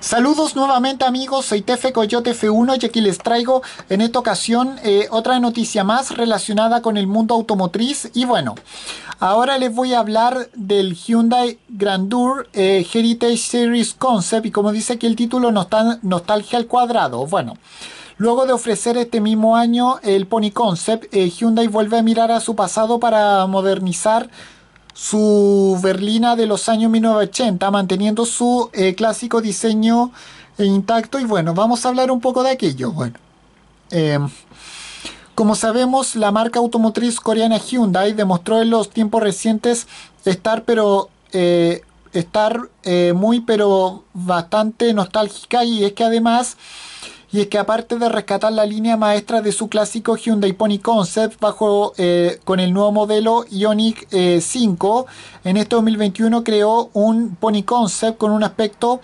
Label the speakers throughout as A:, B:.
A: Saludos nuevamente amigos, soy Tefe Coyote F1 y aquí les traigo en esta ocasión eh, otra noticia más relacionada con el mundo automotriz y bueno, ahora les voy a hablar del Hyundai Grandeur eh, Heritage Series Concept y como dice aquí el título Nostalgia al cuadrado, bueno. Luego de ofrecer este mismo año el Pony Concept, eh, Hyundai vuelve a mirar a su pasado para modernizar su berlina de los años 1980, manteniendo su eh, clásico diseño intacto. Y bueno, vamos a hablar un poco de aquello. Bueno, em, como sabemos, la marca automotriz coreana Hyundai demostró en los tiempos recientes estar, pero eh, estar eh, muy, pero bastante nostálgica. Y es que además y es que aparte de rescatar la línea maestra de su clásico Hyundai Pony Concept bajo, eh, con el nuevo modelo Ionic eh, 5, en este 2021 creó un Pony Concept con un aspecto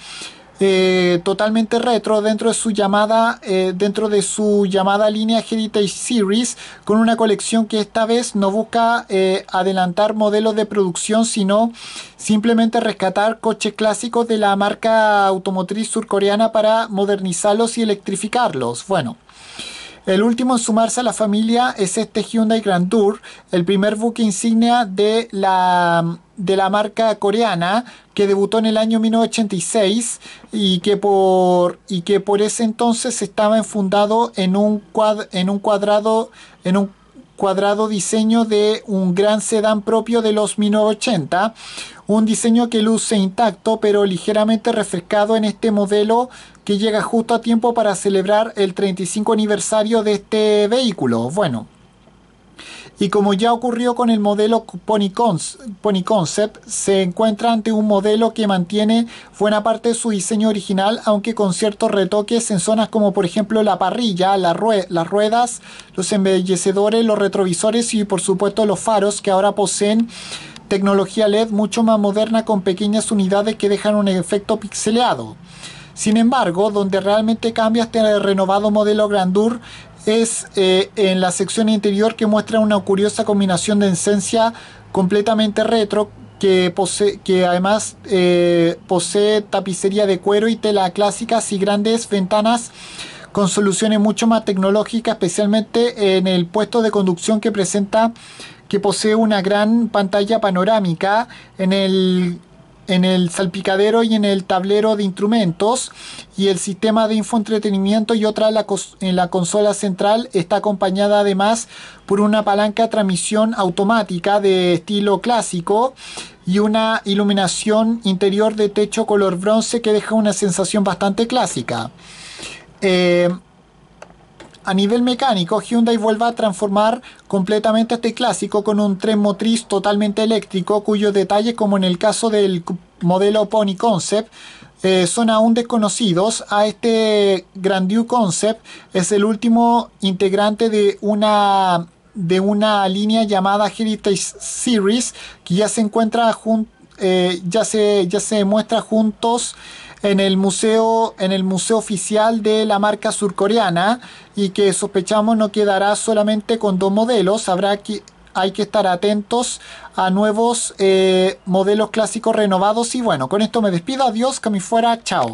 A: eh, totalmente retro dentro de su llamada eh, dentro de su llamada línea Heritage Series con una colección que esta vez no busca eh, adelantar modelos de producción sino simplemente rescatar coches clásicos de la marca automotriz surcoreana para modernizarlos y electrificarlos bueno el último en sumarse a la familia es este Hyundai Grand Tour, el primer buque insignia de la de la marca coreana que debutó en el año 1986 y que por, y que por ese entonces estaba enfundado en un, en un cuadrado en un cuadrado diseño de un gran sedán propio de los 1980 un diseño que luce intacto pero ligeramente refrescado en este modelo que llega justo a tiempo para celebrar el 35 aniversario de este vehículo bueno y como ya ocurrió con el modelo Pony, Concept, se encuentra ante un modelo que mantiene buena parte de su diseño original, aunque con ciertos retoques en zonas como por ejemplo la parrilla, la las ruedas, los embellecedores, los retrovisores y por supuesto los faros que ahora poseen tecnología LED mucho más moderna con pequeñas unidades que dejan un efecto pixeleado. Sin embargo, donde realmente cambia este renovado modelo Grandeur es eh, en la sección interior que muestra una curiosa combinación de esencia completamente retro que, además eh, posee tapicería de cuero y tela clásicas y grandes ventanas con soluciones mucho más tecnológicas, especialmente en el puesto de conducción que presenta que posee una gran pantalla panorámica en el en el salpicadero y en el tablero de instrumentos y el sistema de infoentretenimiento y otra en la, consola central está acompañada además por una palanca de transmisión automática de estilo clásico y una iluminación interior de techo color bronce que deja una sensación bastante clásica. Eh, a nivel mecánico, Hyundai vuelve a transformar completamente este clásico con un tren motriz totalmente eléctrico, cuyos detalles, como en el caso del modelo Pony Concept, eh, son aún desconocidos. A este Grand Concept es el último integrante de una, de una línea llamada Heritage Series, que ya se encuentra eh, ya, ya se muestra juntos en el museo, en el museo oficial de la marca surcoreana y que sospechamos no quedará solamente con dos modelos, habrá que hay que estar atentos a nuevos eh, modelos clásicos renovados y bueno, con esto me despido, adiós, que me fuera, chao.